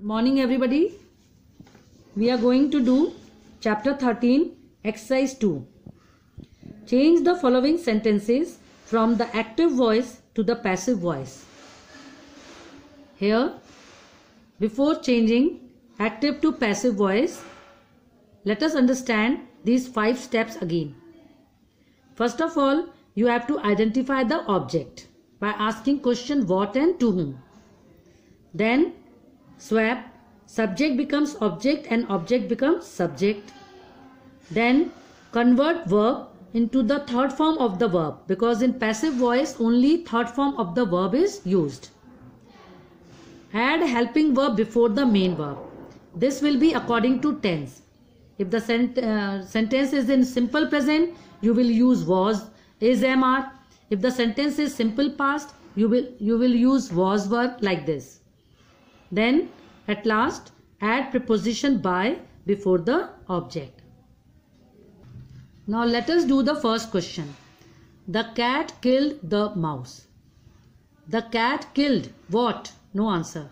morning everybody. We are going to do chapter 13 exercise 2. Change the following sentences from the active voice to the passive voice. Here before changing active to passive voice let us understand these five steps again. First of all you have to identify the object by asking question what and to whom. Then swap subject becomes object and object becomes subject then convert verb into the third form of the verb because in passive voice only third form of the verb is used add helping verb before the main verb this will be according to tense if the sent uh, sentence is in simple present you will use was is am are if the sentence is simple past you will you will use was verb like this then at last add preposition by before the object. Now let us do the first question. The cat killed the mouse. The cat killed what? No answer.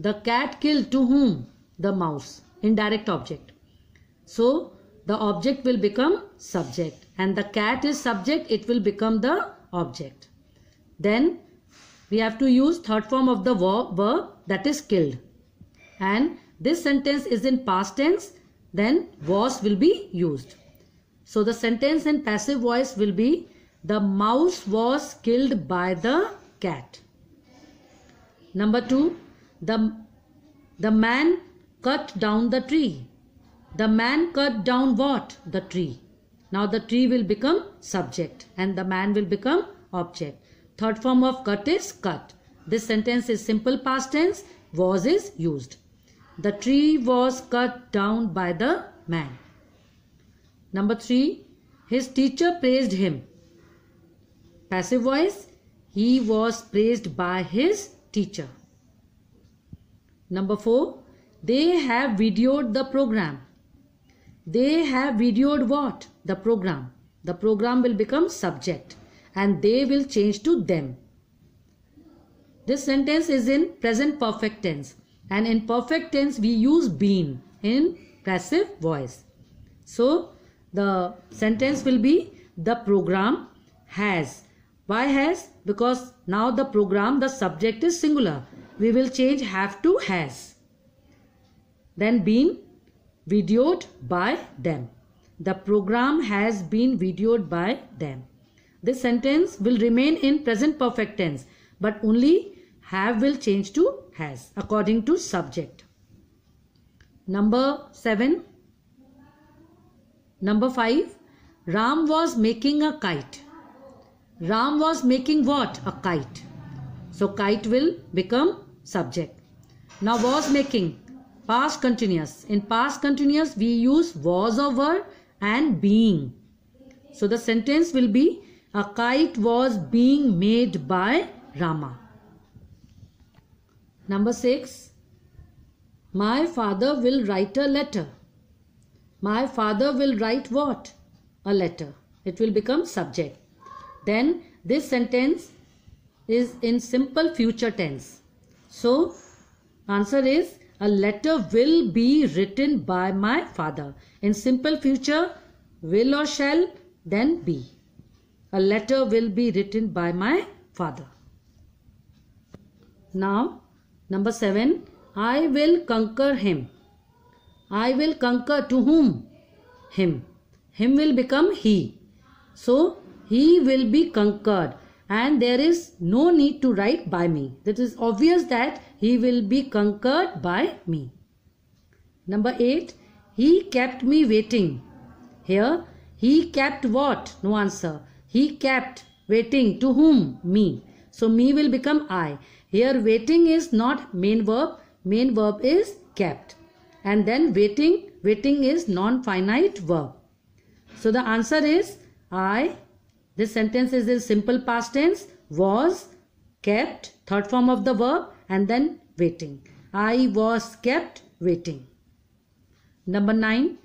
The cat killed to whom? The mouse. Indirect object. So the object will become subject and the cat is subject it will become the object. Then we have to use third form of the verb that is killed. And this sentence is in past tense, then was will be used. So the sentence in passive voice will be the mouse was killed by the cat. Number two, the, the man cut down the tree. The man cut down what? The tree. Now the tree will become subject and the man will become object. Third form of cut is cut. This sentence is simple past tense. Was is used. The tree was cut down by the man. Number three, his teacher praised him. Passive voice, he was praised by his teacher. Number four, they have videoed the program. They have videoed what? The program. The program will become subject and they will change to them. This sentence is in present perfect tense and in perfect tense we use been in passive voice. So the sentence will be the program has. Why has? Because now the program, the subject is singular. We will change have to has. Then been videoed by them. The program has been videoed by them. This sentence will remain in present perfect tense but only have will change to has according to subject. Number 7. Number 5. Ram was making a kite. Ram was making what? A kite. So kite will become subject. Now was making past continuous. In past continuous we use was over and being. So the sentence will be a kite was being made by Rama. Number 6. My father will write a letter. My father will write what? A letter. It will become subject. Then this sentence is in simple future tense. So answer is a letter will be written by my father. In simple future will or shall then be. A letter will be written by my father. Now, number 7. I will conquer him. I will conquer to whom? Him. Him will become he. So, he will be conquered and there is no need to write by me. That is obvious that he will be conquered by me. Number 8. He kept me waiting. Here, he kept what? No answer. He kept waiting. To whom? Me. So me will become I. Here waiting is not main verb. Main verb is kept. And then waiting, waiting is non-finite verb. So the answer is I. This sentence is in simple past tense. Was kept, third form of the verb and then waiting. I was kept waiting. Number 9.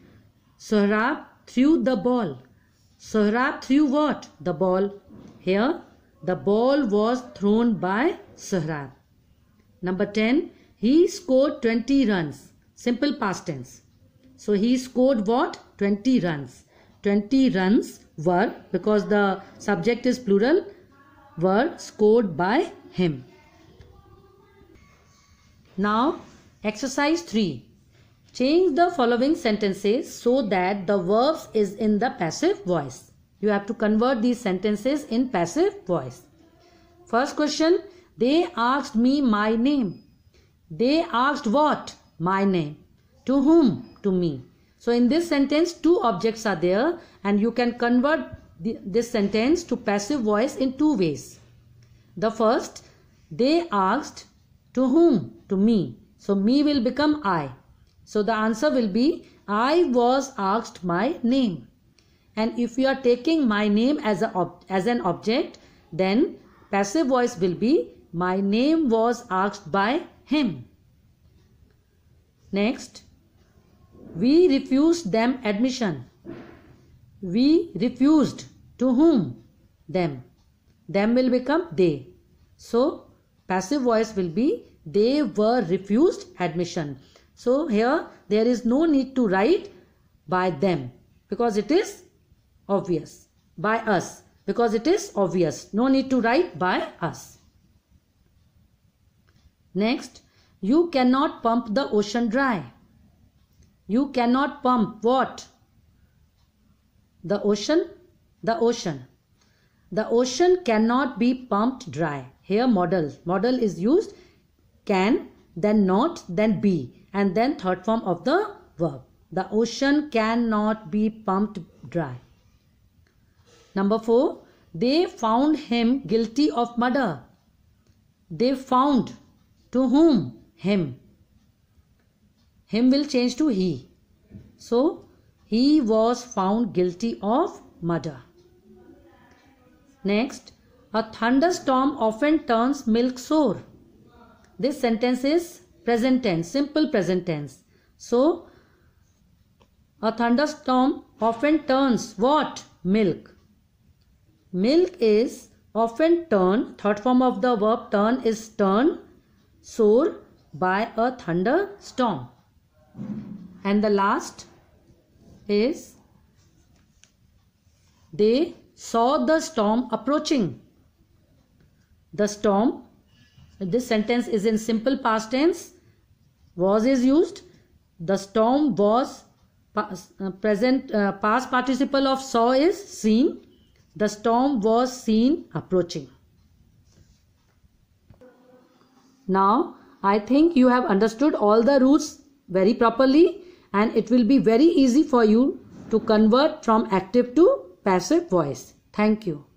Sohrab threw the ball. Sohrab threw what? The ball. Here, the ball was thrown by Sohrab. Number 10, he scored 20 runs. Simple past tense. So he scored what? 20 runs. 20 runs were, because the subject is plural, were scored by him. Now, exercise 3. Change the following sentences so that the verbs is in the passive voice. You have to convert these sentences in passive voice. First question, they asked me my name. They asked what? My name. To whom? To me. So in this sentence, two objects are there and you can convert the, this sentence to passive voice in two ways. The first, they asked to whom? To me. So me will become I. So the answer will be I was asked my name. And if you are taking my name as, a as an object, then passive voice will be my name was asked by him. Next, we refused them admission. We refused to whom? Them. Them will become they. So, passive voice will be they were refused admission. So here there is no need to write by them because it is obvious. By us because it is obvious. No need to write by us. Next, you cannot pump the ocean dry. You cannot pump what? The ocean? The ocean. The ocean cannot be pumped dry. Here model. Model is used. Can then not, then be, and then third form of the verb. The ocean cannot be pumped dry. Number four, they found him guilty of murder. They found to whom? Him. Him will change to he. So, he was found guilty of murder. Next, a thunderstorm often turns milk sour. This sentence is present tense, simple present tense. So, a thunderstorm often turns what? Milk. Milk is often turned, third form of the verb turn is turn, soar by a thunderstorm. And the last is they saw the storm approaching. The storm this sentence is in simple past tense. Was is used. The storm was uh, present uh, past participle of saw is seen. The storm was seen approaching. Now, I think you have understood all the rules very properly and it will be very easy for you to convert from active to passive voice. Thank you.